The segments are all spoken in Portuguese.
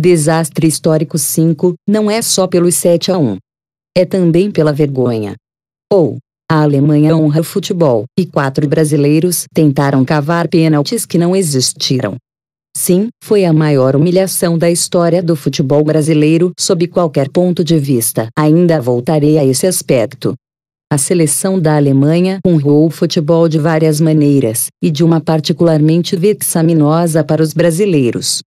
Desastre histórico 5 não é só pelos 7 a 1. É também pela vergonha. Ou, a Alemanha honra o futebol e quatro brasileiros tentaram cavar pênaltis que não existiram. Sim, foi a maior humilhação da história do futebol brasileiro sob qualquer ponto de vista. Ainda voltarei a esse aspecto. A seleção da Alemanha honrou o futebol de várias maneiras, e de uma particularmente vexaminosa para os brasileiros.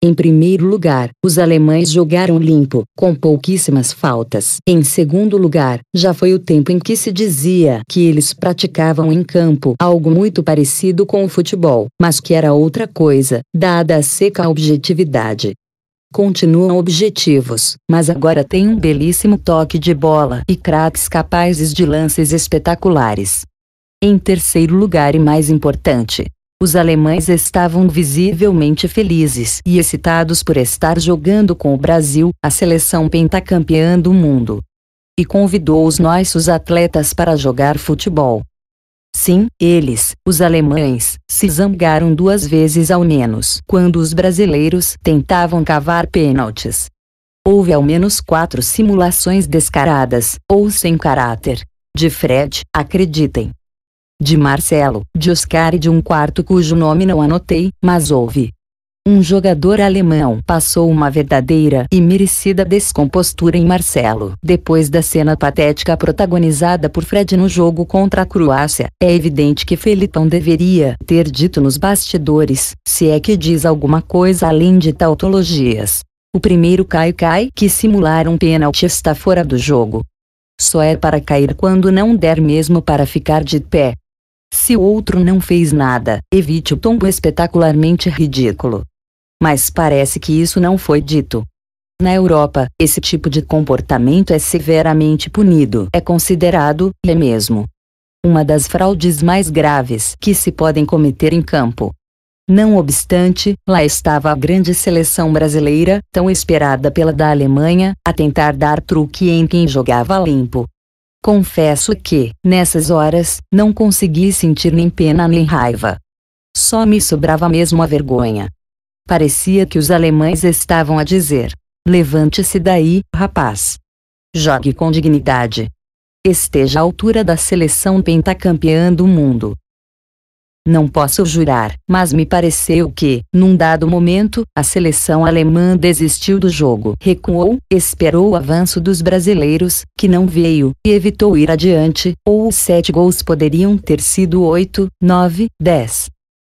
Em primeiro lugar, os alemães jogaram limpo, com pouquíssimas faltas. Em segundo lugar, já foi o tempo em que se dizia que eles praticavam em campo algo muito parecido com o futebol, mas que era outra coisa, dada a seca objetividade. Continuam objetivos, mas agora tem um belíssimo toque de bola e craques capazes de lances espetaculares. Em terceiro lugar e mais importante, os alemães estavam visivelmente felizes e excitados por estar jogando com o Brasil, a seleção pentacampeã do mundo. E convidou os nossos atletas para jogar futebol. Sim, eles, os alemães, se zangaram duas vezes ao menos quando os brasileiros tentavam cavar pênaltis. Houve ao menos quatro simulações descaradas, ou sem caráter. De Fred, acreditem de Marcelo, de Oscar e de um quarto cujo nome não anotei, mas houve. Um jogador alemão passou uma verdadeira e merecida descompostura em Marcelo. Depois da cena patética protagonizada por Fred no jogo contra a Croácia, é evidente que Felipão deveria ter dito nos bastidores, se é que diz alguma coisa além de tautologias. O primeiro cai-cai que simular um pênalti está fora do jogo. Só é para cair quando não der mesmo para ficar de pé. Se o outro não fez nada, evite o tombo espetacularmente ridículo. Mas parece que isso não foi dito. Na Europa, esse tipo de comportamento é severamente punido, é considerado, e é mesmo, uma das fraudes mais graves que se podem cometer em campo. Não obstante, lá estava a grande seleção brasileira, tão esperada pela da Alemanha, a tentar dar truque em quem jogava limpo. Confesso que, nessas horas, não consegui sentir nem pena nem raiva. Só me sobrava mesmo a vergonha. Parecia que os alemães estavam a dizer: levante-se daí, rapaz. Jogue com dignidade. Esteja à altura da seleção pentacampeã do mundo. Não posso jurar, mas me pareceu que, num dado momento, a seleção alemã desistiu do jogo. Recuou, esperou o avanço dos brasileiros, que não veio, e evitou ir adiante, ou os sete gols poderiam ter sido oito, nove, dez.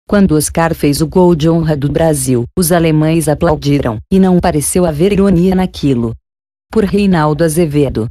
Quando Oscar fez o gol de honra do Brasil, os alemães aplaudiram, e não pareceu haver ironia naquilo. Por Reinaldo Azevedo,